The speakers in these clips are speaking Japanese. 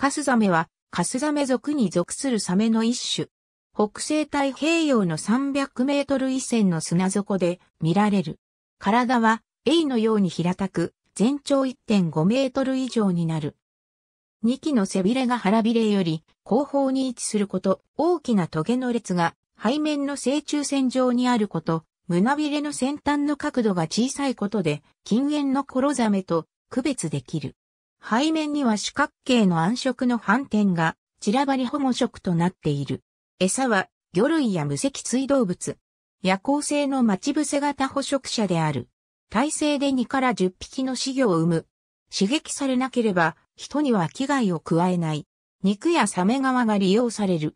カスザメは、カスザメ族に属するサメの一種。北西太平洋の300メートル以線の砂底で見られる。体は、エイのように平たく、全長1.5メートル以上になる。2機の背びれが腹びれより後方に位置すること、大きな棘の列が背面の正中線上にあること、胸びれの先端の角度が小さいことで、近縁のコロザメと区別できる。背面には四角形の暗色の斑点が散らばり保護色となっている。餌は魚類や無脊椎動物。夜行性の待ち伏せ型捕食者である。体制で2から10匹の死魚を生む。刺激されなければ人には危害を加えない。肉やサメ側が利用される。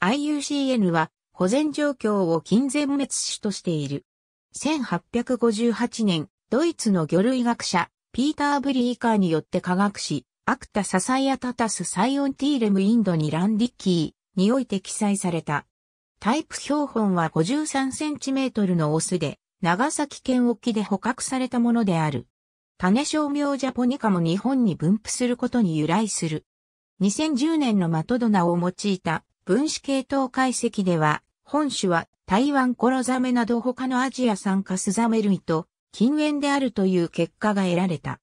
IUCN は保全状況を近全滅種としている。1858年、ドイツの魚類学者、ピーター・ブリーカーによって科学史、アクタ・ササイアタタス・サイオン・ティーレム・インドにランディッキーにおいて記載された。タイプ標本は5 3トルのオスで、長崎県沖で捕獲されたものである。種商名ジャポニカも日本に分布することに由来する。2010年のマトドナを用いた分子系統解析では、本種は台湾コロザメなど他のアジア産カスザメ類と禁煙であるという結果が得られた。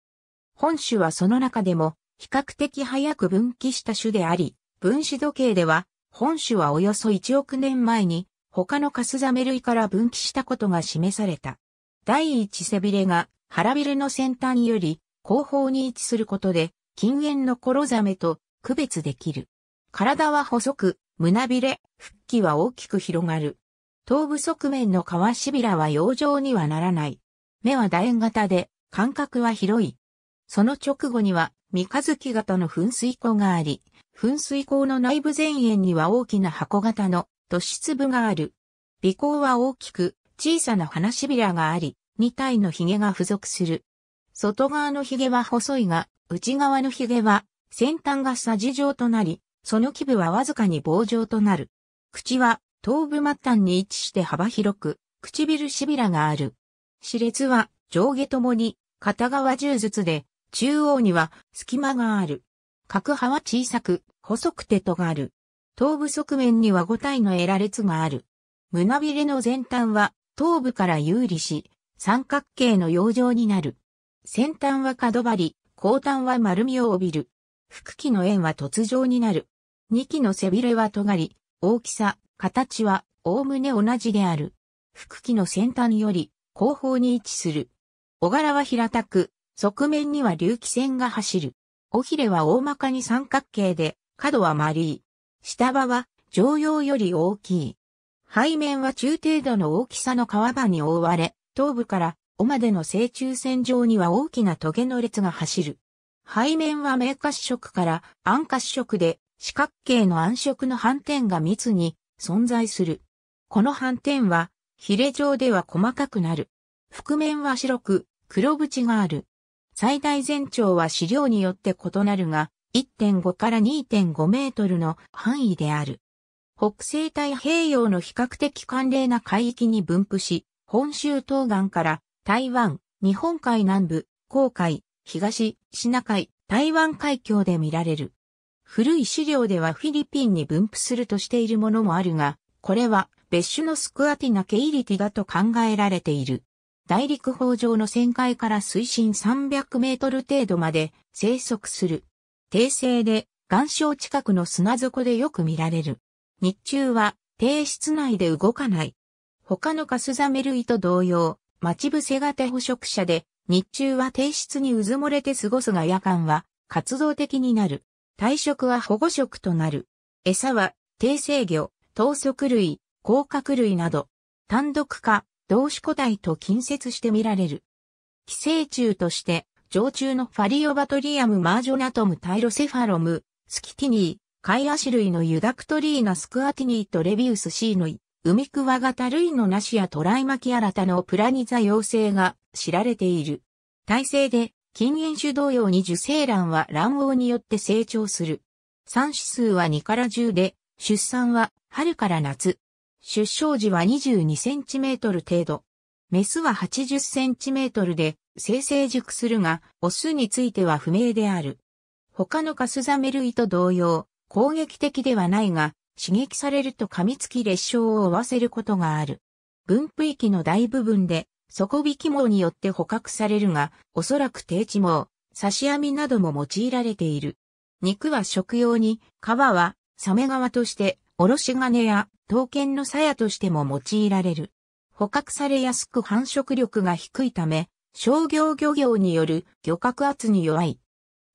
本種はその中でも比較的早く分岐した種であり、分子時計では本種はおよそ1億年前に他のカスザメ類から分岐したことが示された。第一背びれが腹びれの先端より後方に位置することで禁煙のコロザメと区別できる。体は細く、胸びれ、腹器は大きく広がる。頭部側面の皮しびらは養生にはならない。目は楕円型で、間隔は広い。その直後には、三日月型の噴水口があり、噴水口の内部前縁には大きな箱型の突出部がある。尾行は大きく、小さな花しびらがあり、二体の髭が付属する。外側の髭は細いが、内側の髭は、先端がさじ状となり、その基部はわずかに棒状となる。口は、頭部末端に位置して幅広く、唇しびらがある。歯列は上下ともに片側十ずつで、中央には隙間がある。角刃は小さく、細くて尖る。頭部側面には五体のエラ列がある。胸びれの前端は頭部から有利し、三角形の養生になる。先端は角張り、後端は丸みを帯びる。腹器の円は突状になる。二機の背びれは尖り、大きさ、形は概ね同じである。腹器の先端より後方に位置する。小柄は平たく、側面には隆起線が走る。尾ひれは大まかに三角形で、角は丸い。下場は常用より大きい。背面は中程度の大きさの皮場に覆われ、頭部から尾までの正中線上には大きな棘の列が走る。背面は明褐色から暗褐色で、四角形の暗色の斑点が密に存在する。この斑点はヒレ状では細かくなる。覆面は白く、黒縁がある。最大全長は資料によって異なるが、1.5から2.5メートルの範囲である。北西太平洋の比較的寒冷な海域に分布し、本州東岸から台湾、日本海南部、黄海、東、シナ海、台湾海峡で見られる。古い資料ではフィリピンに分布するとしているものもあるが、これは別種のスクアティナケイリティだと考えられている。大陸法上の旋回から水深300メートル程度まで生息する。低性で岩礁近くの砂底でよく見られる。日中は低室内で動かない。他のカスザメ類と同様、待ち伏せ型捕食者で、日中は低室にうずもれて過ごすが夜間は活動的になる。退職は保護食となる。餌は低生魚、等足類、甲殻類など、単独化、同種個体と近接して見られる。寄生虫として、常虫のファリオバトリアムマージョナトムタイロセファロム、スキティニー、カイアシ類のユダクトリーナスクアティニーとレビウスシーノイ、ウミクワガタ類のナシやトライマキアラタのプラニザ妖精が知られている。体制で、禁煙種同様に受精卵は卵黄によって成長する。産子数は2から10で、出産は春から夏、出生時は22センチメートル程度。メスは80センチメートルで、生成熟するが、オスについては不明である。他のカスザメ類と同様、攻撃的ではないが、刺激されると噛みつき裂傷を負わせることがある。分布域の大部分で、底引き網によって捕獲されるが、おそらく低地網、刺し網なども用いられている。肉は食用に、皮はサメ皮として、おろし金や刀剣の鞘としても用いられる。捕獲されやすく繁殖力が低いため、商業漁業による漁獲圧に弱い。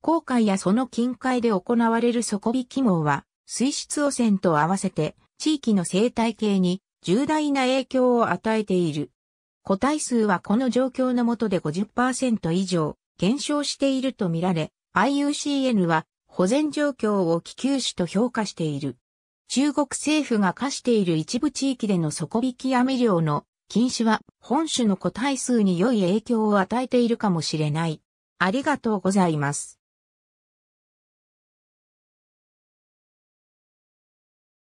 航海やその近海で行われる底引き網は、水質汚染と合わせて、地域の生態系に重大な影響を与えている。個体数はこの状況のもとで50%以上減少しているとみられ、IUCN は保全状況を気球種と評価している。中国政府が課している一部地域での底引き網漁の禁止は本種の個体数に良い影響を与えているかもしれない。ありがとうございます。